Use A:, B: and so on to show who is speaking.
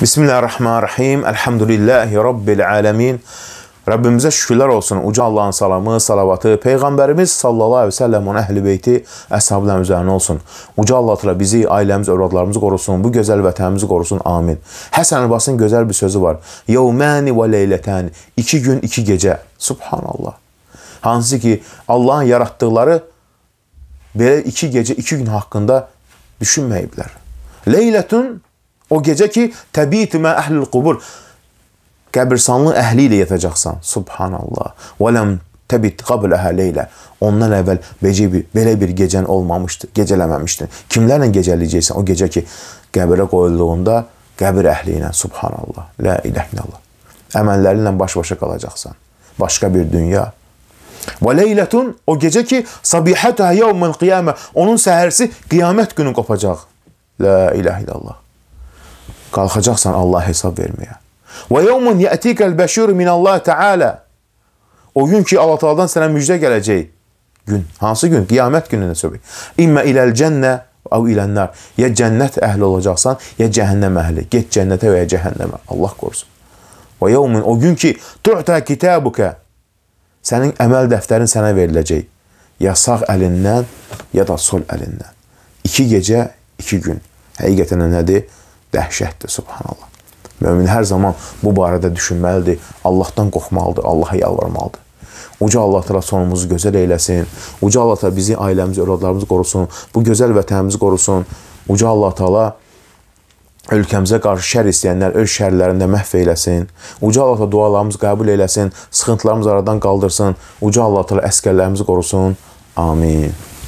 A: Bismillahirrahmanirrahim. Elhamdülillahi Rabbil alemin. Rəbbimizə şükürlər olsun. Uca Allahın salamı, salavatı, Peyğəmbərimiz sallallahu aleyhi ve sellem, onun əhl-i beyti, əshablərin üzərinə olsun. Uca Allah tələ bizi, ailəmiz, övladlarımızı qorusun, bu gözəl vətənimizi qorusun. Amin. Həsən Ərbasın gözəl bir sözü var. Yevməni və leylətən. İki gün, iki gecə. Subhanallah. Hansı ki, Allahın yaratdıqları belə iki gecə, iki gün haqqında düşünməyiblər. Leylətun O gecə ki, təbitümə əhlül qubur. Qəbirsanlı əhli ilə yatacaqsan. Subhanallah. Və ləm təbit qabləhə leylə. Ondan əvvəl becə bir, belə bir gecən olmamışdı, gecələməmişdin. Kimlərlə gecələyəcəksən o gecə ki, qəbirə qoyulduğunda qəbir əhli ilə. Subhanallah. La iləh illallah. Əməllərinlə baş-başa qalacaqsan. Başqa bir dünya. Və leylətun o gecə ki, sabihətə yevmül qiyamə. Onun səhərsi qiyamət günü qopacaq. La iləh illallah qalxacaqsan Allah hesab verməyə. Və yevmun yətikəl bəşir min Allah Taala. O gün ki Allah Taala'dan sənə müjdə gələcək. Gün, hansı gün? Qiyamət gününə söhbət. İmmə iləl cənnə əv ilənnar. Ya cənnət əhli olacaqsan, ya cəhənnəm əhli. Get cənnətə və ya cəhənnəmə. Allah qorusun. Və yevmun o gün ki tu'ta kitabuka. Sənin əməl dəftərin sənə veriləcək. Ya sağ əlindən, ya da sol əlindən. 2 gecə, 2 gün. Həqiqətən nədir? dəhşətdir, subhanallah. Mömin hər zaman bu barədə düşünməlidir, Allahdan qorxmalıdır, Allaha yalvarmalıdır. Uca Allah təala sonumuzu gözəl eyləsin. Uca Allah təala bizi, ailəmizi, övladlarımızı qorusun. Bu gözəl vətənimizi qorusun. Uca Allah təala ölkəmizə qarşı şər istəyənlər öz şərlərində məhv eyləsin. Uca Allah təala dualarımızı qəbul eyləsin, sıxıntılarımızı aradan qaldırsın. Uca Allah təala əsgərlərimizi qorusun. Amin.